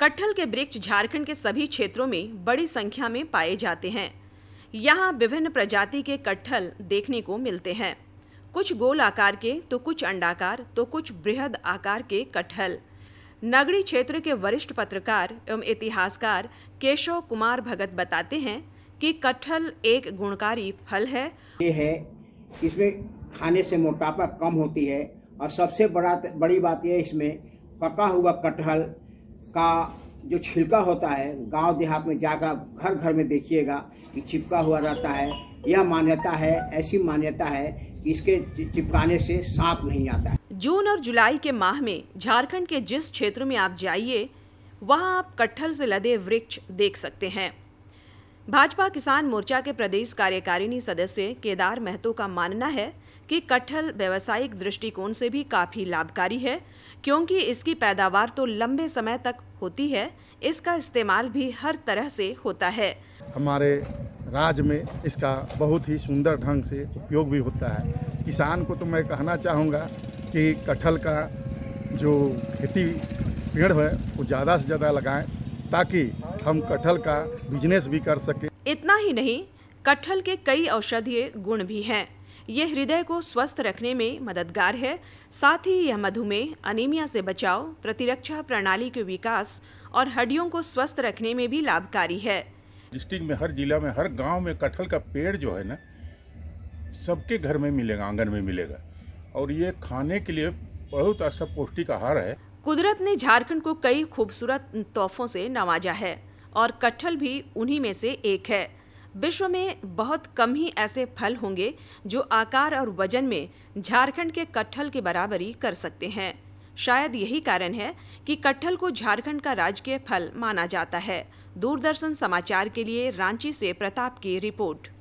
कटहल के वृक्ष झारखंड के सभी क्षेत्रों में बड़ी संख्या में पाए जाते हैं यहाँ विभिन्न प्रजाति के कटहल देखने को मिलते हैं कुछ गोल आकार के तो कुछ अंडाकार तो कुछ बृहद आकार के कटहल नगरी क्षेत्र के वरिष्ठ पत्रकार एवं इतिहासकार केशव कुमार भगत बताते हैं कि कटहल एक गुणकारी फल है ये है इसमें खाने से मोटापा कम होती है और सबसे बड़ा बड़ी बात यह इसमें पका हुआ कटहल का जो छिलका होता है गांव देहात में जाकर घर घर में देखिएगा कि चिपका हुआ रहता है यह मान्यता है ऐसी मान्यता है कि इसके चिपकाने से सांप नहीं आता है जून और जुलाई के माह में झारखंड के जिस क्षेत्र में आप जाइए वहाँ आप कटहल से लदे वृक्ष देख सकते हैं भाजपा किसान मोर्चा के प्रदेश कार्यकारिणी सदस्य केदार महतो का मानना है कि कटहल व्यावसायिक दृष्टिकोण से भी काफ़ी लाभकारी है क्योंकि इसकी पैदावार तो लंबे समय तक होती है इसका इस्तेमाल भी हर तरह से होता है हमारे राज्य में इसका बहुत ही सुंदर ढंग से उपयोग भी होता है किसान को तो मैं कहना चाहूँगा कि कटहल का जो खेती पेड़ है वो ज़्यादा से ज़्यादा लगाएं ताकि हम कटहल का बिजनेस भी कर सके इतना ही नहीं कटहल के कई औषधीय गुण भी हैं ये हृदय को स्वस्थ रखने में मददगार है साथ ही यह मधुमेह अनीमिया से बचाव प्रतिरक्षा प्रणाली के विकास और हड्डियों को स्वस्थ रखने में भी लाभकारी है डिस्ट्रिक्ट में हर जिला में हर गांव में कटहल का पेड़ जो है ना सबके घर में मिलेगा आंगन में मिलेगा और ये खाने के लिए बहुत अच्छा पौष्टिक आहार है कुदरत ने झारखंड को कई खूबसूरत तोहफों से नवाजा है और कटहल भी उन्हीं में से एक है विश्व में बहुत कम ही ऐसे फल होंगे जो आकार और वजन में झारखंड के कटहल की बराबरी कर सकते हैं शायद यही कारण है कि कटहल को झारखंड का राजकीय फल माना जाता है दूरदर्शन समाचार के लिए रांची से प्रताप की रिपोर्ट